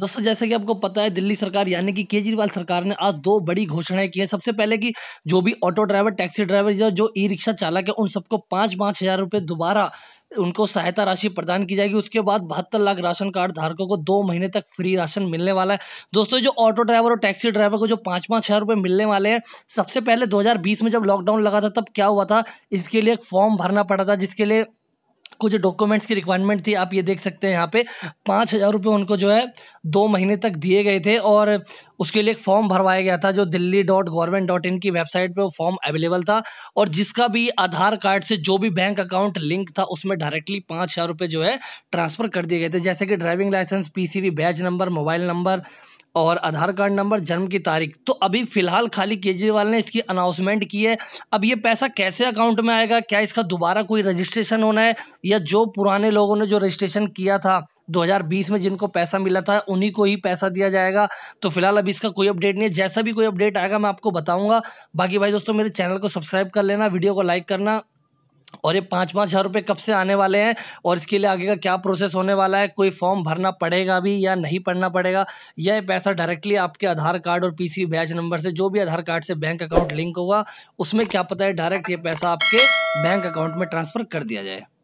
दोस्तों जैसे कि आपको पता है दिल्ली सरकार यानी कि केजरीवाल सरकार ने आज दो बड़ी घोषणाएं की है सबसे पहले कि जो भी ऑटो ड्राइवर टैक्सी ड्राइवर या जो ई रिक्शा चालक है उन सबको पाँच पाँच हज़ार रुपये दोबारा उनको सहायता राशि प्रदान की जाएगी उसके बाद बहत्तर लाख राशन कार्ड धारकों को दो महीने तक फ्री राशन मिलने वाला है दोस्तों जो ऑटो ड्राइवर और टैक्सी ड्राइवर को जो पाँच पाँच हज़ार रुपये मिलने वाले हैं सबसे पहले 2020 में जब लॉकडाउन लगा था तब क्या हुआ था इसके लिए एक फॉर्म भरना पड़ा था जिसके लिए को जो डॉक्यूमेंट्स की रिक्वायरमेंट थी आप ये देख सकते हैं यहाँ पे पाँच हज़ार रुपये उनको जो है दो महीने तक दिए गए थे और उसके लिए एक फॉर्म भरवाया गया था जो Delhi dot government dot in की वेबसाइट पे वो फॉर्म अवेलेबल था और जिसका भी आधार कार्ड से जो भी बैंक अकाउंट लिंक था उसमें डायरेक्टली पाँच हज़ार रुपये जो है ट्रांसफ़र कर दिए गए थे जैसे कि driving licence P batch number mobile number और आधार कार्ड नंबर जन्म की तारीख तो अभी फ़िलहाल खाली केजरीवाल ने इसकी अनाउंसमेंट की है अब ये पैसा कैसे अकाउंट में आएगा क्या इसका दोबारा कोई रजिस्ट्रेशन होना है या जो पुराने लोगों ने जो रजिस्ट्रेशन किया था 2020 में जिनको पैसा मिला था उन्हीं को ही पैसा दिया जाएगा तो फिलहाल अभी इसका कोई अपडेट नहीं है जैसा भी कोई अपडेट आएगा मैं आपको बताऊंगा बाकी भाई दोस्तों मेरे चैनल को सब्सक्राइब कर लेना वीडियो को लाइक करना और ये पाँच पाँच हज़ार रुपये कब से आने वाले हैं और इसके लिए आगे का क्या प्रोसेस होने वाला है कोई फॉर्म भरना पड़ेगा भी या नहीं पड़ना पड़ेगा या पैसा डायरेक्टली आपके आधार कार्ड और पीसी बैच नंबर से जो भी आधार कार्ड से बैंक अकाउंट लिंक होगा उसमें क्या पता है डायरेक्ट ये पैसा आपके बैंक अकाउंट में ट्रांसफ़र कर दिया जाए